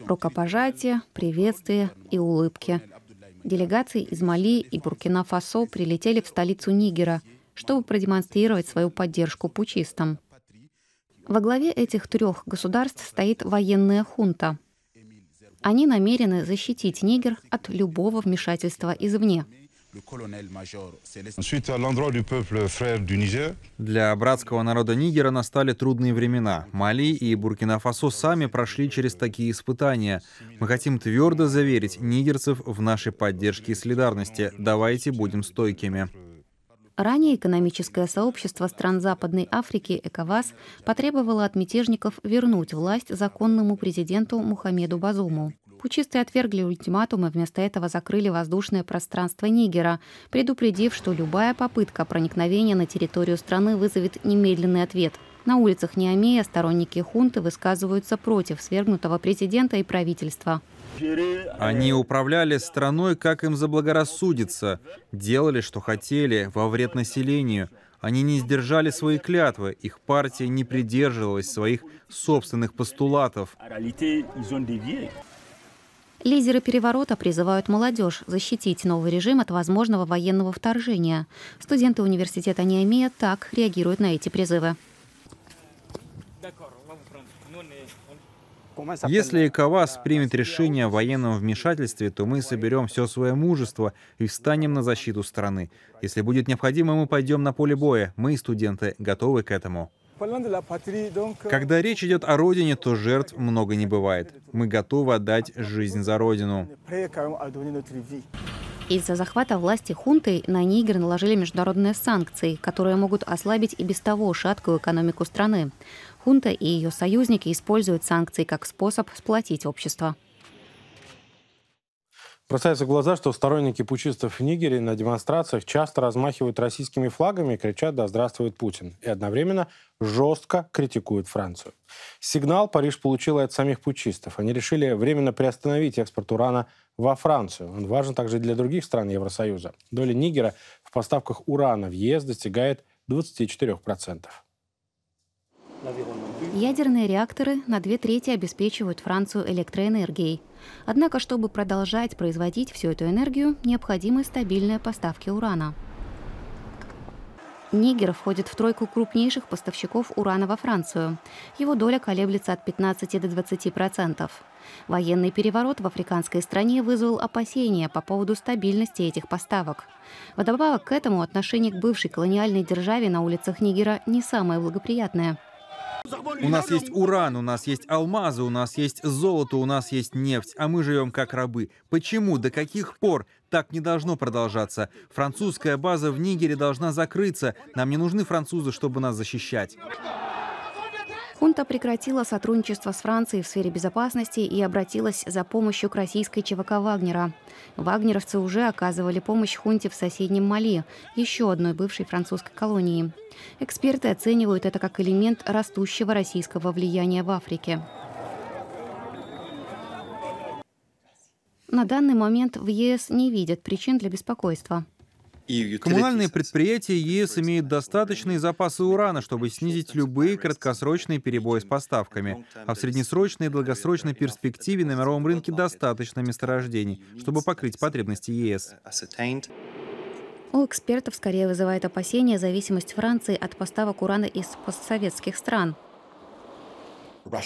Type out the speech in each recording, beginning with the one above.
Рукопожатие, приветствия и улыбки. Делегации из Мали и Буркина-Фасо прилетели в столицу Нигера, чтобы продемонстрировать свою поддержку пучистам. Во главе этих трех государств стоит военная хунта. Они намерены защитить Нигер от любого вмешательства извне le colonel-major Ensuite, à l'endroit du peuple frère du Niger. Для братского народа Нигера настали трудные времена. Мали и Буркина-Фасо сами прошли через такие испытания. Мы хотим твердо заверить нигерцев в нашей поддержке и солидарности. Давайте будем стойкими. Ранее экономическое сообщество стран Западной Африки ЭКОВАС потребовало от мятежников вернуть власть законному президенту Мухаммеду Базуму. Пучисты отвергли ультиматум и вместо этого закрыли воздушное пространство Нигера, предупредив, что любая попытка проникновения на территорию страны вызовет немедленный ответ – на улицах Ниамея сторонники хунты высказываются против свергнутого президента и правительства. Они управляли страной, как им заблагорассудится, делали, что хотели, во вред населению. Они не сдержали свои клятвы, их партия не придерживалась своих собственных постулатов. Лидеры переворота призывают молодежь защитить новый режим от возможного военного вторжения. Студенты университета Неомия так реагируют на эти призывы. Если Кавас примет решение о военном вмешательстве, то мы соберем все свое мужество и встанем на защиту страны. Если будет необходимо, мы пойдем на поле боя. Мы, студенты, готовы к этому. Когда речь идет о родине, то жертв много не бывает. Мы готовы отдать жизнь за родину. Из-за захвата власти хунтой на Нигер наложили международные санкции, которые могут ослабить и без того шаткую экономику страны. Хунта и ее союзники используют санкции как способ сплотить общество. Бросается в глаза, что сторонники пучистов в Нигере на демонстрациях часто размахивают российскими флагами и кричат «Да здравствует Путин!» и одновременно жестко критикуют Францию. Сигнал Париж получил от самих пучистов. Они решили временно приостановить экспорт урана во Францию. Он важен также для других стран Евросоюза. Доля Нигера в поставках урана в ЕС достигает 24%. Ядерные реакторы на две трети обеспечивают Францию электроэнергией. Однако, чтобы продолжать производить всю эту энергию, необходимы стабильные поставки урана. Нигер входит в тройку крупнейших поставщиков урана во Францию. Его доля колеблется от 15 до 20 процентов. Военный переворот в африканской стране вызвал опасения по поводу стабильности этих поставок. Вдобавок к этому отношение к бывшей колониальной державе на улицах Нигера не самое благоприятное – у нас есть уран, у нас есть алмазы, у нас есть золото, у нас есть нефть, а мы живем как рабы. Почему, до каких пор? Так не должно продолжаться. Французская база в Нигере должна закрыться. Нам не нужны французы, чтобы нас защищать. Хунта прекратила сотрудничество с Францией в сфере безопасности и обратилась за помощью к российской ЧВК «Вагнера». Вагнеровцы уже оказывали помощь хунте в соседнем Мали, еще одной бывшей французской колонии. Эксперты оценивают это как элемент растущего российского влияния в Африке. На данный момент в ЕС не видят причин для беспокойства. Коммунальные предприятия ЕС имеют достаточные запасы урана, чтобы снизить любые краткосрочные перебои с поставками. А в среднесрочной и долгосрочной перспективе на мировом рынке достаточно месторождений, чтобы покрыть потребности ЕС. Uh, У экспертов скорее вызывает опасения зависимость Франции от поставок урана из постсоветских стран.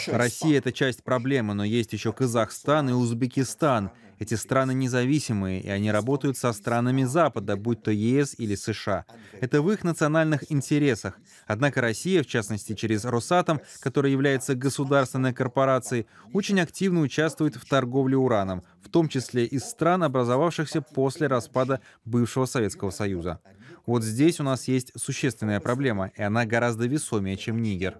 Россия — это часть проблемы, но есть еще Казахстан и Узбекистан. Эти страны независимые, и они работают со странами Запада, будь то ЕС или США. Это в их национальных интересах. Однако Россия, в частности через Росатом, который является государственной корпорацией, очень активно участвует в торговле ураном, в том числе из стран, образовавшихся после распада бывшего Советского Союза. Вот здесь у нас есть существенная проблема, и она гораздо весомее, чем Нигер.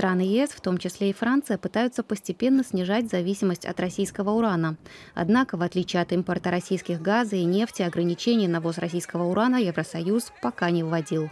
Страны ЕС, в том числе и Франция, пытаются постепенно снижать зависимость от российского урана. Однако, в отличие от импорта российских газа и нефти, ограничений на ввоз российского урана Евросоюз пока не вводил.